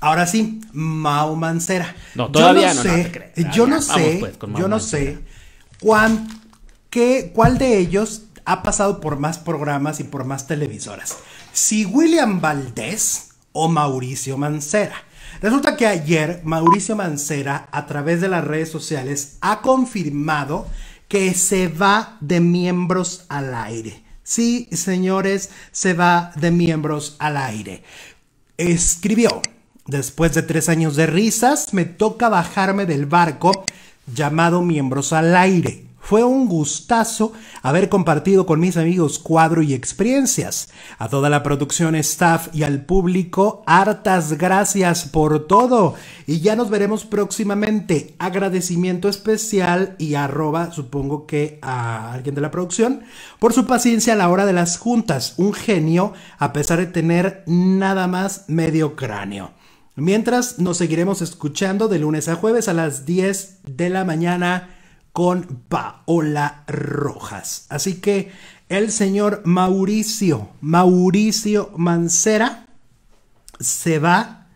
Ahora sí, Mau Mancera. No, todavía yo no, sé, pues, Yo no sé, yo no sé cuál de ellos ha pasado por más programas y por más televisoras. Si William Valdés o Mauricio Mancera. Resulta que ayer Mauricio Mancera a través de las redes sociales ha confirmado que se va de miembros al aire. Sí, señores, se va de miembros al aire. Escribió, Después de tres años de risas, me toca bajarme del barco llamado Miembros al Aire. Fue un gustazo haber compartido con mis amigos cuadro y experiencias. A toda la producción, staff y al público, hartas gracias por todo. Y ya nos veremos próximamente. Agradecimiento especial y arroba, supongo que a alguien de la producción, por su paciencia a la hora de las juntas. Un genio, a pesar de tener nada más medio cráneo. Mientras nos seguiremos escuchando de lunes a jueves a las 10 de la mañana con Paola Rojas. Así que el señor Mauricio, Mauricio Mancera, se va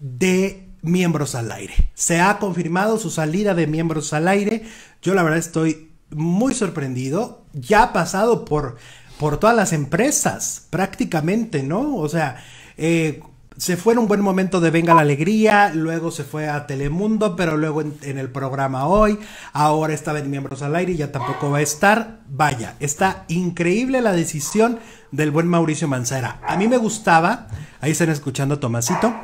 de miembros al aire. Se ha confirmado su salida de miembros al aire. Yo la verdad estoy muy sorprendido. Ya ha pasado por, por todas las empresas prácticamente, ¿no? O sea, eh, se fue en un buen momento de Venga la Alegría, luego se fue a Telemundo, pero luego en, el programa hoy, ahora estaba en Miembros al Aire y ya tampoco va a estar. Vaya, está increíble la decisión del buen Mauricio Mancera. A mí me gustaba, ahí están escuchando Tomasito,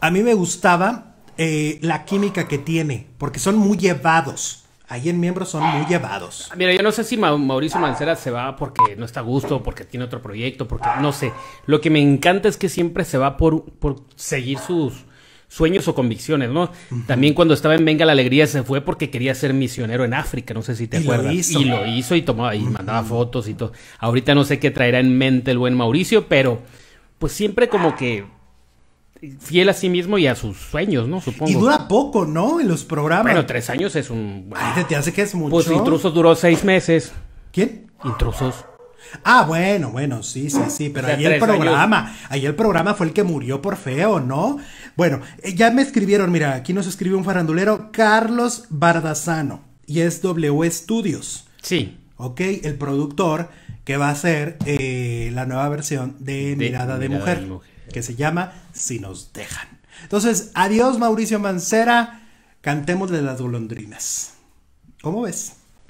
a mí me gustaba eh, la química que tiene, porque son muy llevados ahí en miembros son muy llevados. Ah, mira, yo no sé si Mauricio Mancera se va porque no está a gusto, porque tiene otro proyecto, porque no sé. Lo que me encanta es que siempre se va por, por seguir sus sueños o convicciones, ¿no? También cuando estaba en Venga la Alegría se fue porque quería ser misionero en África, no sé si te y acuerdas. Lo hizo. Y lo hizo y tomaba y mandaba fotos y todo. Ahorita no sé qué traerá en mente el buen Mauricio, pero pues siempre como que fiel a sí mismo y a sus sueños, ¿no? Supongo. Y dura poco, ¿no? En los programas. Bueno, tres años es un. Ay, te hace que es mucho. Pues Intrusos duró seis meses. ¿Quién? Intrusos. Ah, bueno, bueno, sí, sí, sí, pero ahí el programa, ahí el programa fue el que murió por feo, ¿no? Bueno, eh, ya me escribieron, mira, aquí nos escribió un farandulero, Carlos Bardazano, y es W Studios. Sí. Ok, el productor que va a ser eh, la nueva versión de Mirada, de, mujer que se llama Si nos dejan. Entonces, adiós Mauricio Mancera, de las golondrinas. ¿Cómo ves?